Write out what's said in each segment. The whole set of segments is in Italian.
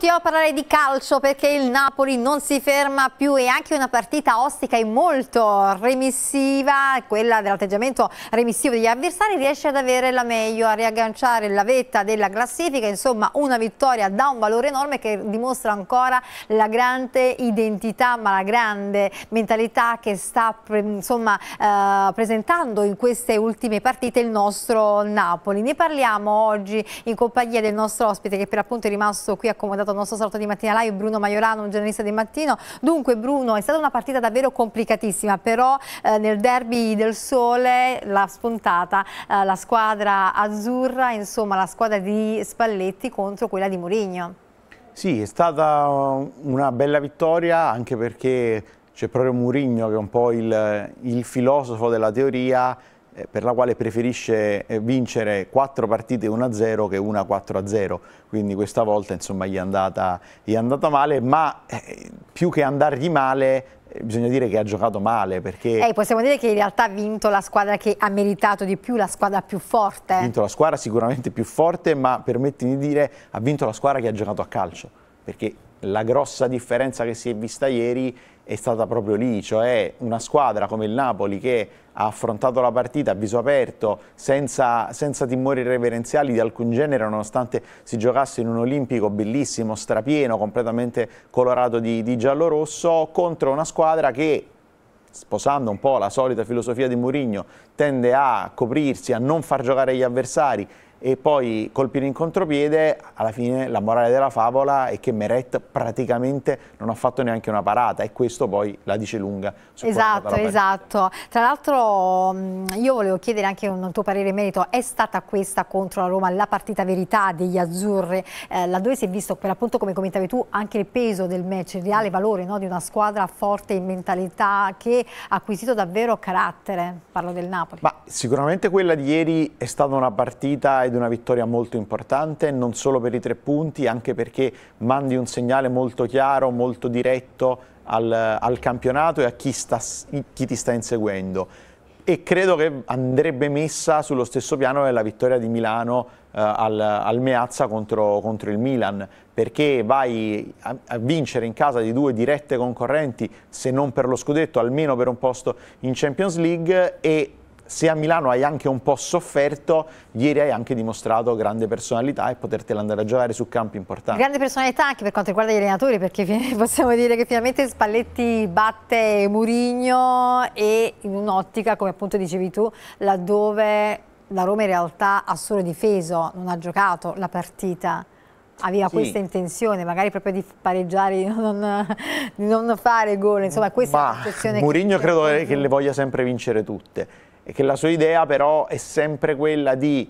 Continuiamo a parlare di calcio perché il Napoli non si ferma più e anche una partita ostica e molto remissiva, quella dell'atteggiamento remissivo degli avversari, riesce ad avere la meglio, a riagganciare la vetta della classifica, insomma una vittoria da un valore enorme che dimostra ancora la grande identità ma la grande mentalità che sta insomma, eh, presentando in queste ultime partite il nostro Napoli. Ne parliamo oggi in compagnia del nostro ospite che per appunto è rimasto qui accomodato al nostro saluto di Mattina Live Bruno Maiorano, un giornalista di Mattino. Dunque Bruno, è stata una partita davvero complicatissima, però eh, nel derby del Sole l'ha spuntata eh, la squadra azzurra, insomma la squadra di Spalletti contro quella di Mourinho. Sì, è stata uh, una bella vittoria anche perché c'è proprio Mourinho che è un po' il, il filosofo della teoria eh, per la quale preferisce eh, vincere 4 partite 1-0 che una 4-0, quindi questa volta insomma, gli, è andata, gli, è andata, male, ma eh, più che andargli male bisogna dire che ha giocato male perché... Eh, possiamo dire che in realtà ha vinto la squadra che ha meritato di più, la squadra più forte. Ha vinto la squadra sicuramente più forte, ma permettimi di dire ha vinto la squadra che ha giocato a calcio, perché la grossa differenza che si è vista ieri è stata proprio lì, cioè una squadra come il Napoli che ha affrontato la partita a viso aperto, senza, senza timori reverenziali di alcun genere, nonostante si giocasse in un olimpico bellissimo, strapieno, completamente colorato di, di giallo-rosso, contro una squadra che sposando un po' la solita filosofia di Mourinho, tende a coprirsi, a non far giocare gli avversari e poi colpire in contropiede, alla fine la morale della favola è che Meret praticamente non ha fatto neanche una parata e questo poi la dice lunga. Su esatto, esatto. Tra l'altro io volevo chiedere anche un tuo parere in merito, è stata questa contro la Roma la partita verità degli azzurri, eh, laddove si è visto per appunto come commentavi tu anche il peso del match, il reale valore no, di una squadra forte in mentalità che ha acquisito davvero carattere, parlo del Napoli. Ma sicuramente quella di ieri è stata una partita di una vittoria molto importante, non solo per i tre punti, anche perché mandi un segnale molto chiaro, molto diretto al, al campionato e a chi, sta, chi ti sta inseguendo e credo che andrebbe messa sullo stesso piano della vittoria di Milano eh, al, al, Meazza contro, contro, il Milan, perché vai a, a, vincere in casa di due dirette concorrenti, se non per lo scudetto, almeno per un posto in Champions League e se a Milano hai anche un po' sofferto, ieri hai anche dimostrato grande personalità e potertela andare a giocare su campi importanti. Grande personalità anche per quanto riguarda gli allenatori, perché possiamo dire che finalmente Spalletti batte Murigno e in un'ottica, come appunto dicevi tu, laddove la Roma in realtà ha solo difeso, non ha giocato la partita aveva sì. questa intenzione, magari proprio di pareggiare, di non, di non fare gol, insomma questa Ma, è la situazione Mourinho credo che le voglia sempre vincere tutte e che la sua idea però è sempre quella di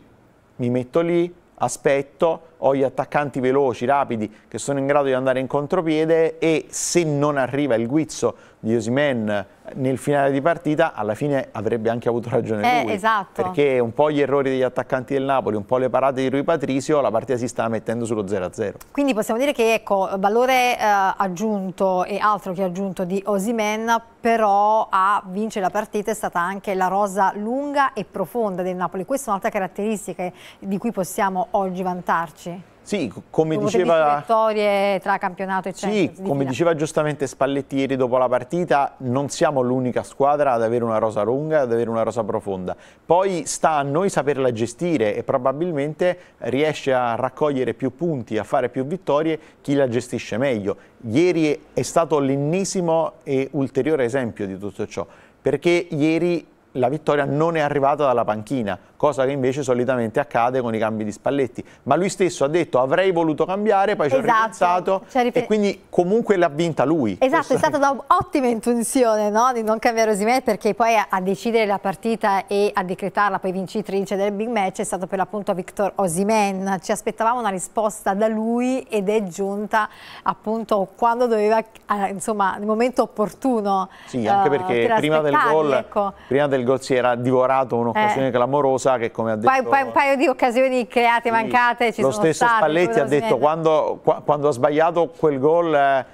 mi metto lì, aspetto, ho gli attaccanti veloci, rapidi, che sono in grado di andare in contropiede e se non arriva il guizzo di Osimen nel finale di partita, alla fine avrebbe anche avuto ragione eh, lui. Esatto. Perché un po' gli errori degli attaccanti del Napoli, un po' le parate di Rui Patrizio, la partita si sta mettendo sullo 0-0. Quindi possiamo dire che ecco, valore eh, aggiunto e altro che aggiunto di Osimen, però a vincere la partita è stata anche la rosa lunga e profonda del Napoli. Questa è un'altra caratteristica di cui possiamo oggi vantarci. Sì, come diceva... vittorie tra campionato e Champions. Sì, come diceva giustamente Spalletti ieri dopo la partita, non siamo l'unica squadra ad avere una rosa lunga, ad avere una rosa profonda. Poi sta a noi saperla gestire e probabilmente riesce a raccogliere più punti, a fare più vittorie chi la gestisce meglio. Ieri è stato l'ennesimo e ulteriore esempio di tutto ciò, perché ieri la vittoria non è arrivata dalla panchina cosa che invece solitamente accade con i cambi di Spalletti. Ma lui stesso ha detto avrei voluto cambiare, poi ci ha ho esatto, ripensato ripen e quindi comunque l'ha vinta lui. Esatto, Questo è stata un'ottima intuizione no? di non cambiare Osimè perché poi a decidere la partita e a decretarla poi vincitrice del big match è stato per l'appunto Victor Osimen. Ci aspettavamo una risposta da lui ed è giunta appunto quando doveva, insomma, nel momento opportuno. Sì, anche eh, perché uh, per prima, del gol, ecco. prima del gol si era divorato un'occasione eh. clamorosa sa che come ha detto... Poi, poi un paio di occasioni create, sì, mancate, ci sono state. Lo stesso Spalletti ha detto quando, quando, ha sbagliato quel gol eh,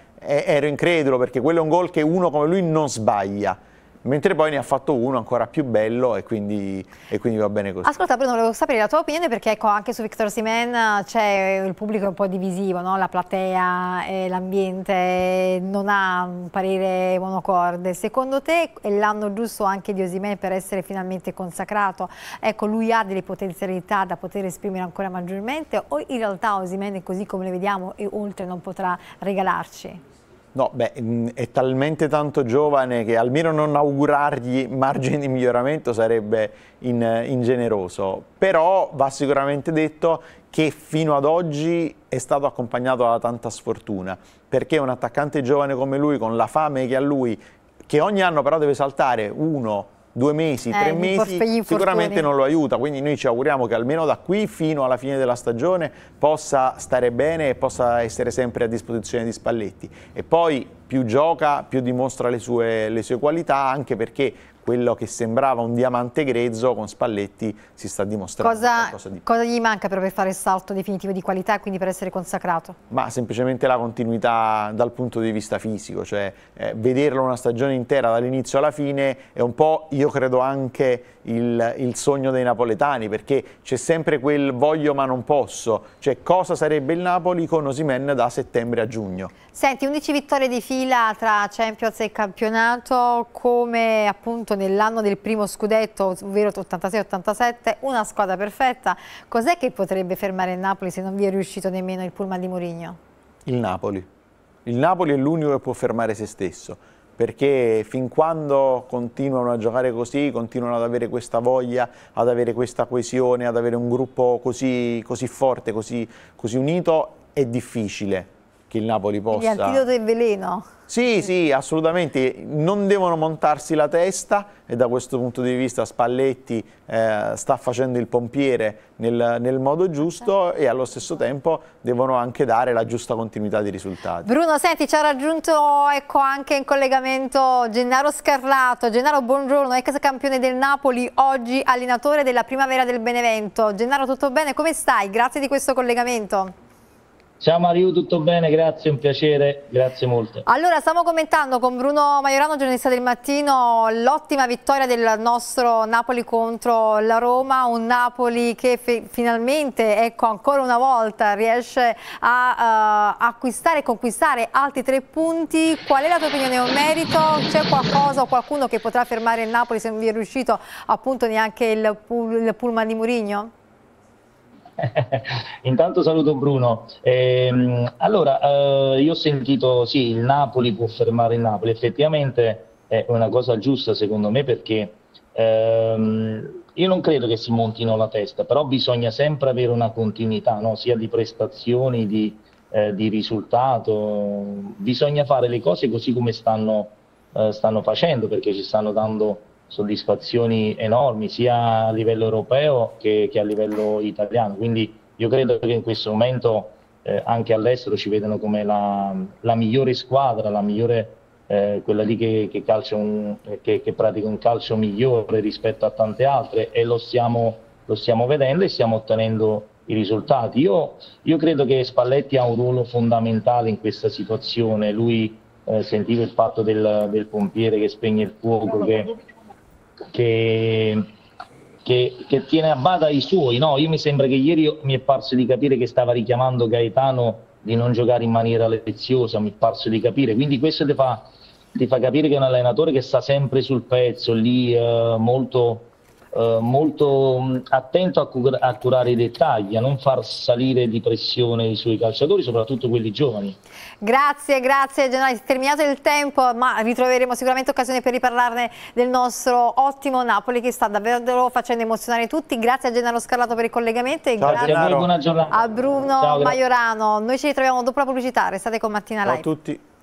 ero incredulo perché quello è un gol che uno come lui non sbaglia mentre poi ne ha fatto uno ancora più bello e quindi, e quindi va bene così. Ascolta Bruno, volevo sapere la tua opinione perché ecco, anche su Victor Simen eh, c'è il pubblico è un po' divisivo, no? la platea e l'ambiente non ha un parere monocorde. Secondo te è l'anno giusto anche di Osimen per essere finalmente consacrato? Ecco, lui ha delle potenzialità da poter esprimere ancora maggiormente o in realtà Osimen così come le vediamo e oltre non potrà regalarci? No, beh, mm, è talmente tanto giovane che almeno non augurargli margini di miglioramento sarebbe in, ingeneroso, però va sicuramente detto che fino ad oggi è stato accompagnato da tanta sfortuna, perché un attaccante giovane come lui, con la fame che ha lui, che ogni anno però deve saltare uno, due mesi, eh, tre mesi, sicuramente non lo aiuta. Quindi noi ci auguriamo che almeno da qui fino alla fine della stagione possa stare bene e possa essere sempre a disposizione di Spalletti. E poi più gioca, più dimostra le sue, le sue qualità, anche perché quello che sembrava un diamante grezzo con Spalletti si sta dimostrando. Cosa, di... cosa, gli manca per fare il salto definitivo di qualità e quindi per essere consacrato? Ma semplicemente la continuità dal punto di vista fisico, cioè eh, vederlo una stagione intera dall'inizio alla fine è un po', io credo, anche il, il sogno dei napoletani, perché c'è sempre quel voglio ma non posso, cioè cosa sarebbe il Napoli con Osimen da settembre a giugno. Senti, 11 vittorie di fila fila tra Champions e campionato come appunto nell'anno del primo scudetto, ovvero 86-87, una squadra perfetta. Cos'è che potrebbe fermare il Napoli se non vi è riuscito nemmeno il pullman di Mourinho? Il Napoli. Il Napoli è l'unico che può fermare se stesso, perché fin quando continuano a giocare così, continuano ad avere questa voglia, ad avere questa coesione, ad avere un gruppo così, così forte, così, così unito, è difficile che il Napoli possa... Gli antidoto del veleno. Sì, sì, assolutamente. Non devono montarsi la testa e da questo punto di vista Spalletti eh, sta facendo il pompiere nel, nel, modo giusto e allo stesso tempo devono anche dare la giusta continuità di risultati. Bruno, senti, ci ha raggiunto ecco, anche in collegamento Gennaro Scarlato. Gennaro, buongiorno, ex campione del Napoli, oggi allenatore della Primavera del Benevento. Gennaro, tutto bene? Come stai? Grazie di questo collegamento. Ciao Mario, tutto bene? Grazie, un piacere, grazie molto. Allora, stiamo commentando con Bruno Maiorano, giornalista del mattino, l'ottima vittoria del nostro Napoli contro la Roma, un Napoli che finalmente, ecco, ancora una volta riesce a uh, acquistare e conquistare altri tre punti. Qual è la tua opinione in merito? C'è qualcosa o qualcuno che potrà fermare il Napoli se non vi è riuscito appunto neanche il, pull il pullman di Murigno? Intanto saluto Bruno. Ehm, allora, eh, io ho sentito, sì, il Napoli può fermare il Napoli, effettivamente è una cosa giusta secondo me perché ehm, io non credo che si montino la testa, però bisogna sempre avere una continuità, no? sia di prestazioni, di, eh, di, risultato, bisogna fare le cose così come stanno, eh, stanno facendo perché ci stanno dando soddisfazioni enormi sia a livello europeo che, che a livello italiano. Quindi io credo che in questo momento eh, anche all'estero ci vedono come la, la migliore squadra, la migliore, eh, quella lì che, che, un, che, che, pratica un calcio migliore rispetto a tante altre e lo stiamo, lo stiamo vedendo e stiamo ottenendo i risultati. Io, io, credo che Spalletti ha un ruolo fondamentale in questa situazione, lui eh, sentiva il fatto del, del pompiere che spegne il fuoco, che che, che, che tiene a bada i suoi. No, io mi sembra che ieri mi è parso di capire che stava richiamando Gaetano di non giocare in maniera leziosa, mi è parso di capire. Quindi questo ti fa, ti fa capire che è un allenatore che sta sempre sul pezzo, lì eh, molto eh, molto mm, attento a, cur- a, curare i dettagli, a non far salire di pressione i suoi calciatori, soprattutto quelli giovani. Grazie, grazie Generale, terminato il tempo, ma ritroveremo sicuramente occasione per riparlarne del nostro ottimo Napoli che sta davvero facendo emozionare tutti. Grazie a Gennaro Scarlato per il collegamento e Ciao, grazie a, voi, a Bruno Ciao, Maiorano. Noi ci ritroviamo dopo la pubblicità, restate con Mattina Live. Ciao a tutti.